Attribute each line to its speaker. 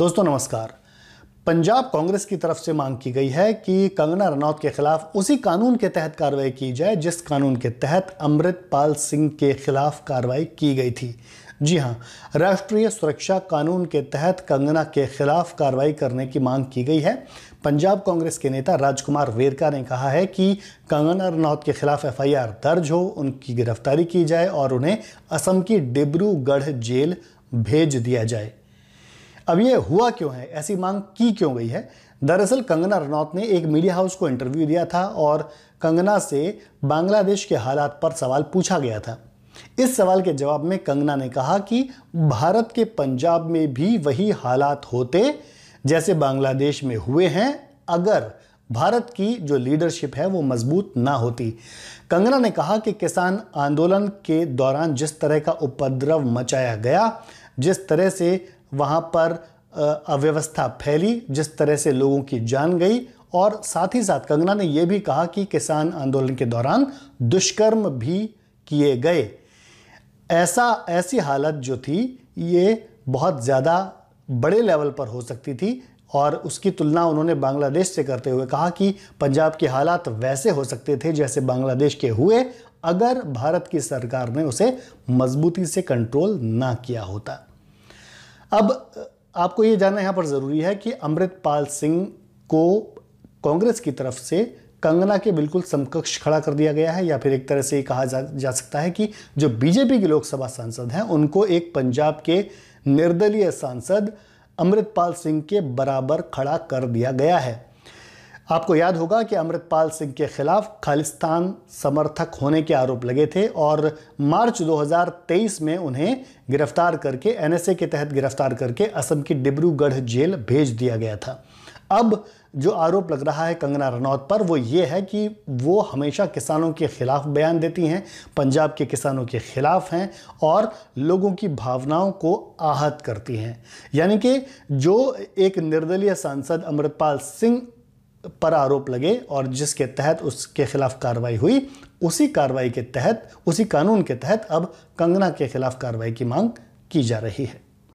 Speaker 1: दोस्तों नमस्कार पंजाब कांग्रेस की तरफ से मांग की गई है कि कंगना रनौत के खिलाफ उसी कानून के तहत कार्रवाई की जाए जिस कानून के तहत अमृतपाल सिंह के खिलाफ कार्रवाई की गई थी जी हां राष्ट्रीय सुरक्षा कानून के तहत कंगना के खिलाफ कार्रवाई करने की मांग की गई है पंजाब कांग्रेस के नेता राजकुमार वेरका ने कहा है कि कंगना रनौत के खिलाफ एफआईआर दर्ज हो उनकी गिरफ्तारी की जाए और उन्हें असम की डिब्रूगढ़ जेल भेज दिया जाए अब ये हुआ क्यों है ऐसी मांग की क्यों गई है दरअसल कंगना रनौत ने एक मीडिया हाउस को इंटरव्यू दिया था और कंगना से बांग्लादेश के हालात पर सवाल पूछा गया था इस सवाल के जवाब में कंगना ने कहा कि भारत के पंजाब में भी वही हालात होते जैसे बांग्लादेश में हुए हैं अगर भारत की जो लीडरशिप है वो मजबूत ना होती कंगना ने कहा कि किसान आंदोलन के दौरान जिस तरह का उपद्रव मचाया गया जिस तरह से वहाँ पर अव्यवस्था फैली जिस तरह से लोगों की जान गई और साथ ही साथ कंगना ने यह भी कहा कि किसान आंदोलन के दौरान दुष्कर्म भी किए गए ऐसा ऐसी हालत जो थी ये बहुत ज़्यादा बड़े लेवल पर हो सकती थी और उसकी तुलना उन्होंने बांग्लादेश से करते हुए कहा कि पंजाब के हालात वैसे हो सकते थे जैसे बांग्लादेश के हुए अगर भारत की सरकार ने उसे मजबूती से कंट्रोल ना किया होता अब आपको ये जानना यहाँ पर ज़रूरी है कि अमृतपाल सिंह को कांग्रेस की तरफ से कंगना के बिल्कुल समकक्ष खड़ा कर दिया गया है या फिर एक तरह से ये कहा जा, जा सकता है कि जो बीजेपी के लोकसभा सांसद हैं उनको एक पंजाब के निर्दलीय सांसद अमृतपाल सिंह के बराबर खड़ा कर दिया गया है आपको याद होगा कि अमृतपाल सिंह के खिलाफ खालिस्तान समर्थक होने के आरोप लगे थे और मार्च 2023 में उन्हें गिरफ्तार करके एनएसए के तहत गिरफ्तार करके असम की डिब्रूगढ़ जेल भेज दिया गया था अब जो आरोप लग रहा है कंगना रनौत पर वो ये है कि वो हमेशा किसानों के ख़िलाफ़ बयान देती हैं पंजाब के किसानों के ख़िलाफ़ हैं और लोगों की भावनाओं को आहत करती हैं यानी कि जो एक निर्दलीय सांसद अमृतपाल सिंह पर आरोप लगे और जिसके तहत उसके खिलाफ कार्रवाई हुई उसी कार्रवाई के तहत उसी कानून के तहत अब कंगना के खिलाफ कार्रवाई की मांग की जा रही है